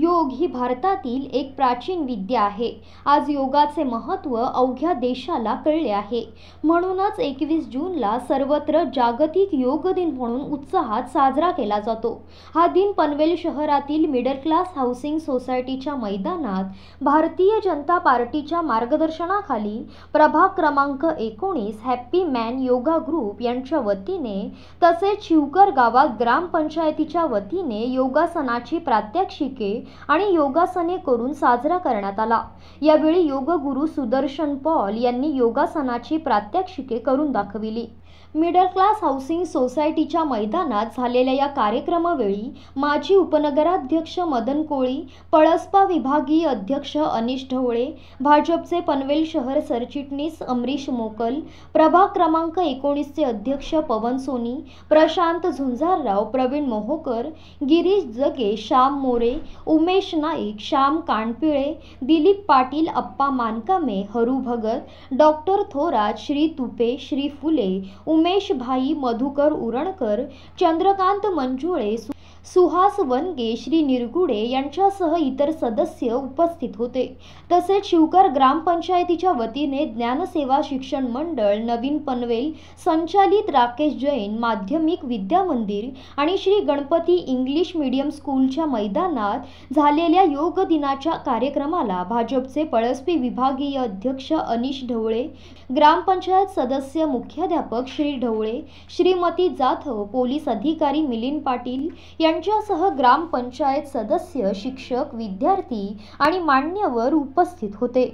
योग ही भारतातील एक प्राचीन विद्या आहे आज योगाचे महत्त्व अवघ्या देशाला कळले आहे म्हणूनच एकवीस जूनला सर्वत्र जागतिक योग दिन म्हणून उत्साहात साजरा केला जातो हा दिन पनवेल शहरातील मिडल क्लास हाऊसिंग सोसायटीच्या मैदानात भारतीय जनता पार्टीच्या मार्गदर्शनाखाली प्रभाग क्रमांक एकोणीस हॅप्पी मॅन योगा ग्रुप यांच्या वतीने तसेच शिवकर गावात ग्रामपंचायतीच्या वतीने योगासनाची प्रात्यक्षिके आणि योगासने करून साजरा करण्यात आला यावेळी योग गुरु सुदर्शन पॉल यांनी योगासनाची प्रात्यक्षिके करून दाखविली मिडल क्लास हाऊसिंग सोसायटीच्या मैदानात झालेल्या या कार्यक्रमावेळी माजी उपनगराध्यक्ष मदन कोळी पळसपा विभागीय अध्यक्ष अनिश ढवळे भाजपचे पनवेल शहर सरचिटणीस अमरीश मोकल प्रभाग क्रमांक एकोणीसचे अध्यक्ष पवन सोनी प्रशांत झुंजारराव प्रवीण मोहोकर गिरीश जगे श्याम मोरे उमेश नाईक श्याम कानपिळे दिलीप पाटील अप्पा मानकामे हरू भगत डॉक्टर थोरात श्री तुपे श्री फुले उमेश भाई मधुकर उरणकर चंद्रकांत मंजुळे सुहास वनगे श्री निरगुडे यांच्यासह इतर सदस्य उपस्थित होते तसेच शिवकर ग्रामपंचायतीच्या वतीने ज्ञानसेवा शिक्षण मंडळ नवीन पनवेल संचालित राकेश जैन माध्यमिक विद्या मंदिर आणि श्री गणपती इंग्लिश मीडियम स्कूलच्या मैदानात झालेल्या योग दिनाच्या कार्यक्रमाला भाजपचे पळसपी विभागीय अध्यक्ष अनिश ढवळे ग्रामपंचायत सदस्य मुख्याध्यापक श्री ढवळे श्रीमती जाधव पोलीस अधिकारी मिलिंद पाटील या त्यांच्यासह ग्रामपंचायत सदस्य शिक्षक विद्यार्थी आणि मान्यवर उपस्थित होते